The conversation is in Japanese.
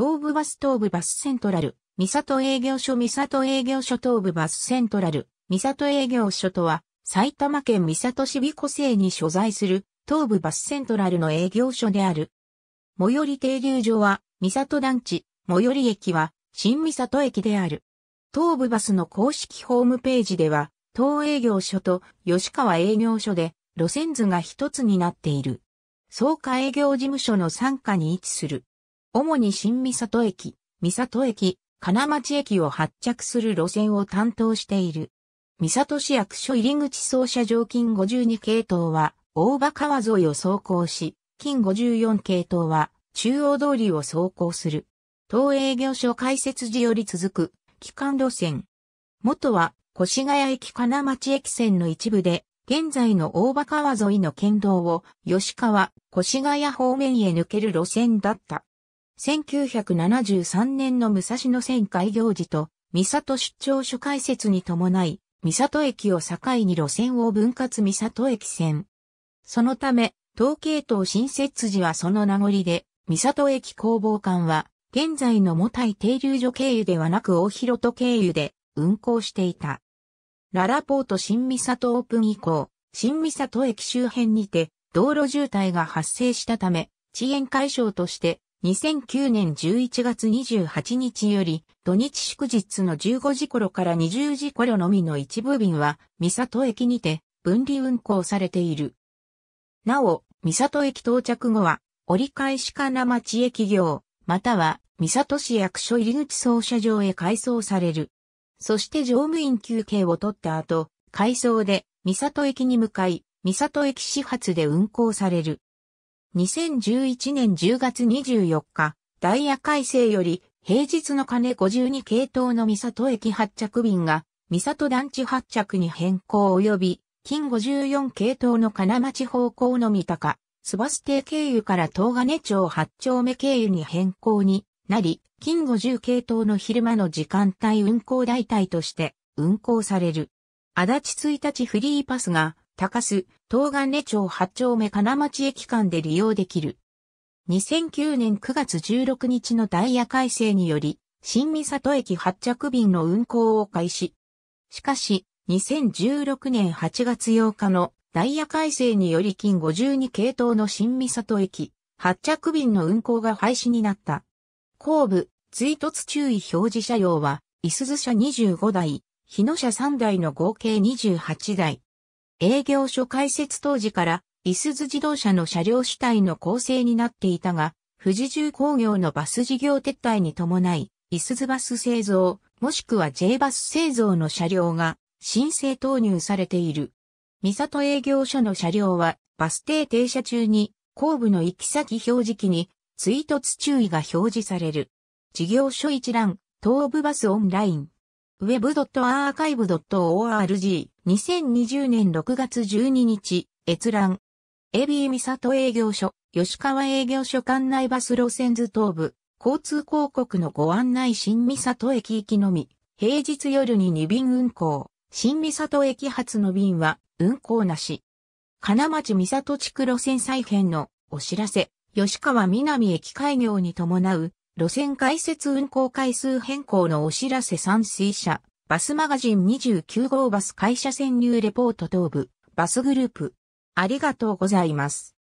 東部バス東部バスセントラル、三里営業所三里営業所東部バスセントラル、三里営業所とは、埼玉県三里市美湖西に所在する東部バスセントラルの営業所である。最寄り停留所は、三里団地、最寄り駅は、新三里駅である。東部バスの公式ホームページでは、東営業所と吉川営業所で、路線図が一つになっている。草加営業事務所の傘下に位置する。主に新三里駅、三里駅、金町駅を発着する路線を担当している。三里市役所入口操車上金52系統は、大場川沿いを走行し、金54系統は、中央通りを走行する。東営業所開設時より続く、機関路線。元は、越谷駅金町駅線の一部で、現在の大場川沿いの県道を、吉川、越谷方面へ抜ける路線だった。1973年の武蔵野線開業時と、三里出張所開設に伴い、三里駅を境に路線を分割三里駅線。そのため、東系統新設時はその名残で、三里駅工房館は、現在の母体停留所経由ではなく大広戸経由で運行していた。ララポート新三里オープン以降、新三里駅周辺にて道路渋滞が発生したため、遅延解消として2009年11月28日より、土日祝日の15時頃から20時頃のみの一部便は、三里駅にて分離運行されている。なお、三里駅到着後は、折り返し金町駅業、または、三里市役所入口操車場へ改装される。そして乗務員休憩を取った後、改装で、三里駅に向かい、三里駅始発で運行される。2011年10月24日、ダイヤ改正より、平日の金52系統の三里駅発着便が、三里団地発着に変更及び、金54系統の金町方向の三鷹、スバス停経由から東金町八丁目経由に変更になり、金50系統の昼間の時間帯運行代替として運行される。足立1日フリーパスが高須、東岸根町八丁目金町駅間で利用できる。2009年9月16日のダイヤ改正により、新三里駅発着便の運行を開始。しかし、2016年8月8日のダイヤ改正により近52系統の新三里駅、発着便の運行が廃止になった。後部、追突注意表示車両は、いすず車25台、日野車3台の合計28台。営業所開設当時から、いすズ自動車の車両主体の構成になっていたが、富士重工業のバス事業撤退に伴い、いすズバス製造、もしくは J バス製造の車両が、申請投入されている。三里営業所の車両は、バス停停車中に、後部の行き先表示器に、追突注意が表示される。事業所一覧、東部バスオンライン。web.archive.org 2020年6月12日閲覧エビーミサト営業所吉川営業所管内バス路線図東部交通広告のご案内新三里駅行きのみ平日夜に2便運行新三里駅発の便は運行なし金町三里地区路線再編のお知らせ吉川南駅開業に伴う路線開設運行回数変更のお知らせ山水車、バスマガジン29号バス会社潜入レポート東部、バスグループ。ありがとうございます。